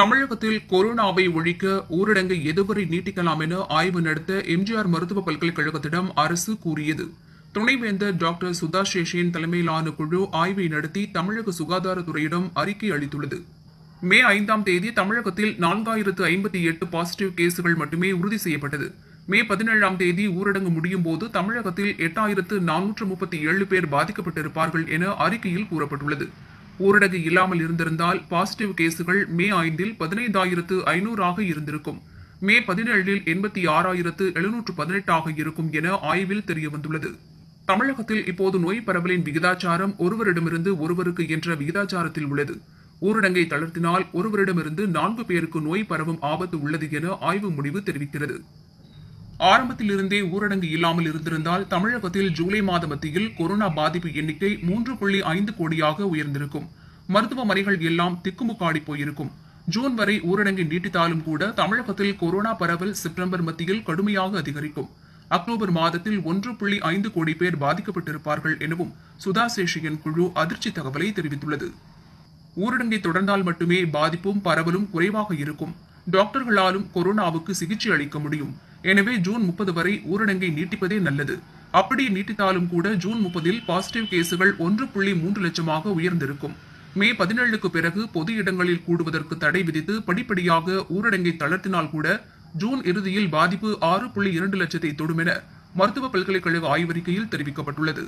தமிழகத்தில் கொரோனாவை ஒழிக்க ஊரடங்கு எதுவரை நீட்டிக்கலாம் என ஆய்வு நடத்த எம்ஜிஆர் மருத்துவ பல்கலைக்கழகத்திடம் அரசு கூறியது துணைவேந்தர் டாக்டர் சுதா சேஷன் தலைமையிலான குழு ஆய்வை நடத்தி தமிழக சுகாதாரத்துறையிடம் அறிக்கை அளித்துள்ளது மே ஐந்தாம் தேதி தமிழகத்தில் நான்காயிரத்து ஐம்பத்தி எட்டு பாசிட்டிவ் கேசுகள் மட்டுமே உறுதி செய்யப்பட்டது மே பதினேழாம் தேதி ஊரடங்கு முடியும் போது தமிழகத்தில் எட்டாயிரத்து நானூற்று முப்பத்தி ஏழு பேர் பாதிக்கப்பட்டிருப்பார்கள் என அறிக்கையில் கூறப்பட்டுள்ளது ஊரடங்கு இல்லாமல் இருந்திருந்தால் பாசிட்டிவ் கேசுகள் மே ஐந்தில் பதினைந்தாயிரத்து ஐநூறாக இருந்திருக்கும் மே பதினேழில் எண்பத்தி ஆறாயிரத்து எழுநூற்று பதினெட்டாக இருக்கும் என ஆய்வில் தெரியவந்துள்ளது தமிழகத்தில் இப்போது நோய் பரவலின் விகிதாச்சாரம் ஒருவரிடமிருந்து ஒருவருக்கு என்ற விகிதாச்சாரத்தில் உள்ளது ஊரடங்கை தளர்த்தினால் ஒருவரிடமிருந்து நான்கு பேருக்கு நோய் பரவும் ஆபத்து உள்ளது என ஆய்வு முடிவு தெரிவிக்கிறது ஆரம்பத்திலிருந்தே ஊரடங்கு இல்லாமல் இருந்திருந்தால் தமிழகத்தில் ஜூலை மாத மத்தியில் கொரோனா பாதிப்பு எண்ணிக்கை மூன்று புள்ளி ஐந்து கோடியாக உயர்ந்திருக்கும் மருத்துவமனைகள் எல்லாம் திக்குமுக்காடி போயிருக்கும் ஜூன் வரை ஊரடங்கை நீட்டித்தாலும் கூட தமிழகத்தில் கொரோனா பரவல் செப்டம்பர் மத்தியில் கடுமையாக அதிகரிக்கும் அக்டோபர் மாதத்தில் ஒன்று புள்ளி ஐந்து கோடி பேர் பாதிக்கப்பட்டிருப்பார்கள் எனவும் சுதா சேஷியன் குழு அதிர்ச்சி தகவலை தெரிவித்துள்ளது ஊரடங்கை தொடர்ந்தால் மட்டுமே பாதிப்பும் பரவலும் குறைவாக இருக்கும் டாக்டர்களாலும் கொரோனாவுக்கு சிகிச்சை அளிக்க முடியும் எனவே ஜூன் முப்பது வரை ஊரடங்கை நீட்டிப்பதே நல்லது அப்படி நீட்டித்தாலும் கூட ஜூன் முப்பதில் பாசிட்டிவ் கேசுகள் ஒன்று புள்ளி மூன்று லட்சமாக உயர்ந்திருக்கும் மே பதினேழுக்கு பிறகு பொது இடங்களில் கூடுவதற்கு தடை விதித்து படிப்படியாக ஊரடங்கை தளர்த்தினால் கூட ஜூன் இறுதியில் பாதிப்பு ஆறு புள்ளி இரண்டு லட்சத்தை தொடும் என மருத்துவ பல்கலைக்கழக ஆய்வறிக்கையில் தெரிவிக்கப்பட்டுள்ளது